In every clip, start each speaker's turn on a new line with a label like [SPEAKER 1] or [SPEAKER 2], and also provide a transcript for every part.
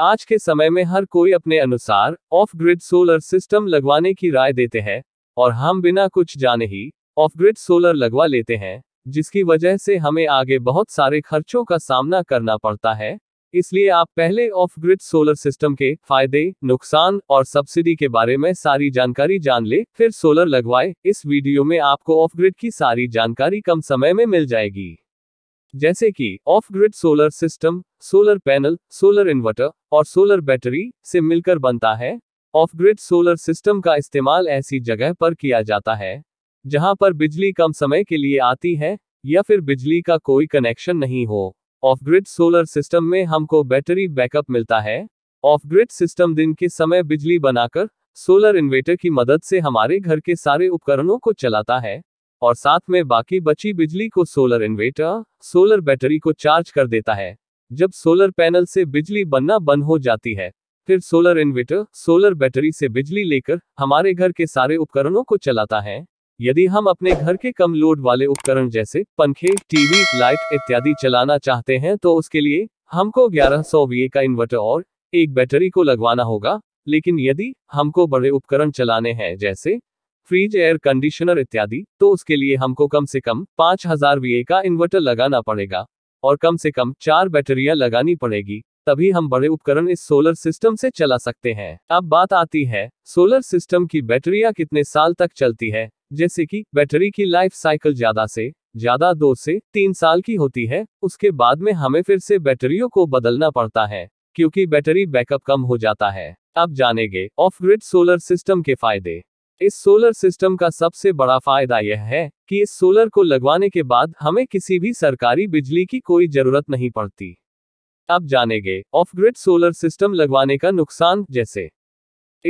[SPEAKER 1] आज के समय में हर कोई अपने अनुसार ऑफ ग्रिड सोलर सिस्टम लगवाने की राय देते हैं और हम बिना कुछ जाने ही ऑफ ग्रिड सोलर लगवा लेते हैं जिसकी वजह से हमें आगे बहुत सारे खर्चों का सामना करना पड़ता है इसलिए आप पहले ऑफ ग्रिड सोलर सिस्टम के फायदे नुकसान और सब्सिडी के बारे में सारी जानकारी जान ले फिर सोलर लगवाए इस वीडियो में आपको ऑफ ग्रिड की सारी जानकारी कम समय में मिल जाएगी जैसे कि off grid solar system solar panel solar inverter और सोलर बैटरी से मिलकर बनता है ऑफ ग्रिड सोलर सिस्टम का इस्तेमाल ऐसी जगह पर किया जाता है जहां पर बिजली कम समय के लिए आती है या फिर बिजली का कोई कनेक्शन नहीं हो ऑफ ग्रिड सोलर सिस्टम में हमको बैटरी बैकअप मिलता है ऑफ ग्रिड सिस्टम दिन के समय बिजली बनाकर सोलर इन्वेटर की मदद से हमारे घर के सारे उपकरणों को चलाता है और साथ में बाकी बची बिजली को सोलर इन्वेटर सोलर बैटरी को चार्ज कर देता है जब सोलर पैनल से बिजली बनना बंद हो जाती है फिर सोलर इन्वेटर सोलर बैटरी से बिजली लेकर हमारे घर के सारे उपकरणों को चलाता है यदि हम अपने घर के कम लोड वाले उपकरण जैसे पंखे टीवी लाइट इत्यादि चलाना चाहते हैं तो उसके लिए हमको 1100 सौ का इन्वर्टर और एक बैटरी को लगवाना होगा लेकिन यदि हमको बड़े उपकरण चलाने हैं जैसे फ्रिज एयर कंडीशनर इत्यादि तो उसके लिए हमको कम से कम पाँच हजार वी का इन्वर्टर लगाना पड़ेगा और कम से कम चार बैटरियां लगानी पड़ेगी तभी हम बड़े उपकरण इस सोलर सिस्टम से चला सकते हैं अब बात आती है सोलर सिस्टम की बैटरियां कितने साल तक चलती है जैसे कि बैटरी की लाइफ साइकिल ज्यादा से ज्यादा दो से तीन साल की होती है उसके बाद में हमें फिर से बैटरियों को बदलना पड़ता है क्योंकि बैटरी बैकअप कम हो जाता है अब जानेंगे ऑफ ग्रिड सोलर सिस्टम के फायदे इस सोलर सिस्टम का सबसे बड़ा फायदा यह है कि इस सोलर को लगवाने के बाद हमें किसी भी सरकारी बिजली की कोई जरूरत नहीं पड़ती अब जानेंगे ऑफ ग्रिड सोलर सिस्टम लगवाने का नुकसान जैसे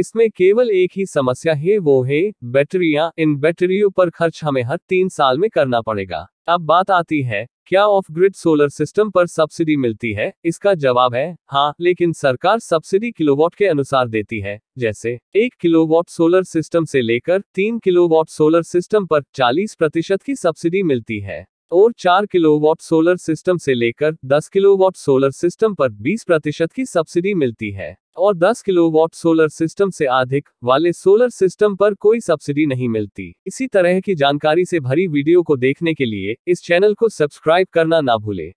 [SPEAKER 1] इसमें केवल एक ही समस्या है वो है बैटरियां इन बैटरियों पर खर्च हमें हर तीन साल में करना पड़ेगा अब बात आती है क्या ऑफ ग्रिड सोलर सिस्टम पर सब्सिडी मिलती है इसका जवाब है हाँ लेकिन सरकार सब्सिडी किलोवाट के अनुसार देती है जैसे एक किलोवाट सोलर सिस्टम से लेकर तीन किलोवाट सोलर सिस्टम पर 40 प्रतिशत की सब्सिडी मिलती है और चार किलोवाट सोलर सिस्टम से लेकर 10 किलोवाट सोलर सिस्टम पर 20 प्रतिशत की सब्सिडी मिलती है और 10 किलोवाट सोलर सिस्टम से अधिक वाले सोलर सिस्टम पर कोई सब्सिडी नहीं मिलती इसी तरह की जानकारी से भरी वीडियो को देखने के लिए इस चैनल को सब्सक्राइब करना ना भूलें